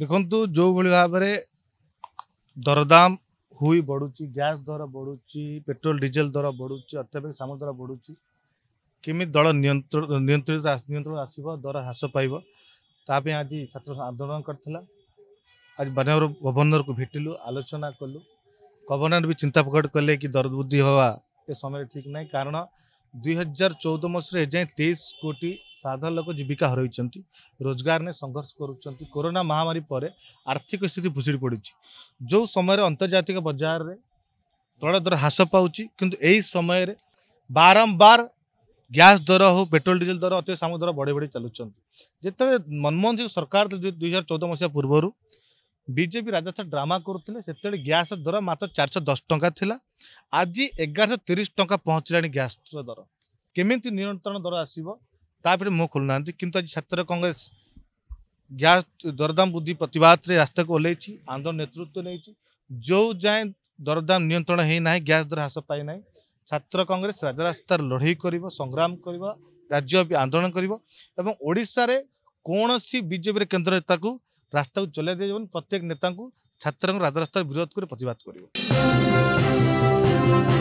ଦେଖନ୍ତୁ ଯେଉଁଭଳି ଭାବରେ ଦରଦାମ ହୁଇ ବଢ଼ୁଛି ଗ୍ୟାସ୍ ଦର ବଢ଼ୁଛି ପେଟ୍ରୋଲ ଡିଜେଲ ଦର ବଢ଼ୁଛି ଅତ୍ୟଧିକ ସାମଗ୍ରୀ ଦର ବଢ଼ୁଛି କେମିତି ଦଳ ନିୟନ୍ତ୍ରିତ ନିୟନ୍ତ୍ରଣ ଆସିବ ଦର ହ୍ରାସ ପାଇବ ତା ପାଇଁ ଆଜି ଛାତ୍ର ଆନ୍ଦୋଳନ କରିଥିଲା ଆଜି ବାନାର ଗଭର୍ଣ୍ଣରକୁ ଭେଟିଲୁ ଆଲୋଚନା କଲୁ ଗଭର୍ଣ୍ଣର ବି ଚିନ୍ତା ପ୍ରକଟ କଲେ କି ଦର ବୃଦ୍ଧି ହେବା ଏ ସମୟରେ ଠିକ୍ ନାହିଁ କାରଣ ଦୁଇ ହଜାର ଚଉଦ ମସିହାରେ ଏଯାଏଁ ତେଇଶ କୋଟି ସାଧାରଣ ଲୋକ ଜୀବିକା ହରାଇଛନ୍ତି ରୋଜଗାରରେ ସଂଘର୍ଷ କରୁଛନ୍ତି କରୋନା ମହାମାରୀ ପରେ ଆର୍ଥିକ ସ୍ଥିତି ଭୁଷୁଡ଼ି ପଡ଼ୁଛି ଯେଉଁ ସମୟରେ ଆନ୍ତର୍ଜାତିକ ବଜାରରେ ତୈଳ ଦର ହ୍ରାସ ପାଉଛି କିନ୍ତୁ ଏହି ସମୟରେ ବାରମ୍ବାର ଗ୍ୟାସ୍ ଦର ହେଉ ପେଟ୍ରୋଲ ଡିଜେଲ ଦର ଅତି ସାମୁ ଦର ବଢ଼ି ବଢ଼ି ଚାଲୁଛନ୍ତି ଯେତେବେଳେ ମନମୋହନ ସିଂ ସରକାର ଦୁଇ ହଜାର ଚଉଦ ମସିହା ପୂର୍ବରୁ ବିଜେପି ରାଜସ୍ଥାନ ଡ୍ରାମା କରୁଥିଲେ ସେତେବେଳେ ଗ୍ୟାସ୍ର ଦର ମାତ୍ର ଚାରିଶହ ଦଶ ଟଙ୍କା ଥିଲା ଆଜି ଏଗାରଶହ ତିରିଶ ଟଙ୍କା ପହଞ୍ଚିଲାଣି ଗ୍ୟାସ୍ର ଦର କେମିତି ନିୟନ୍ତ୍ରଣ ଦର ଆସିବ तापर मुह ना कि आज छात्र कंग्रेस गैस दरदाम बुद्धि प्रतिवाद रास्ता को ओह्ल आंदोलन नेतृत्व नहीं जो जाए दरदाम नियंत्रण होना गैस दर ह्रास पाईना छात्र कंग्रेस राजस्तार लड़े कर संग्राम कर राज्य आंदोलन करशारे कौन सी बीजेपी केन्द्र नेता को रास्ता को चल प्रत्येक नेता छात्र राजस्तार विरोध कर प्रतिबद्ध कर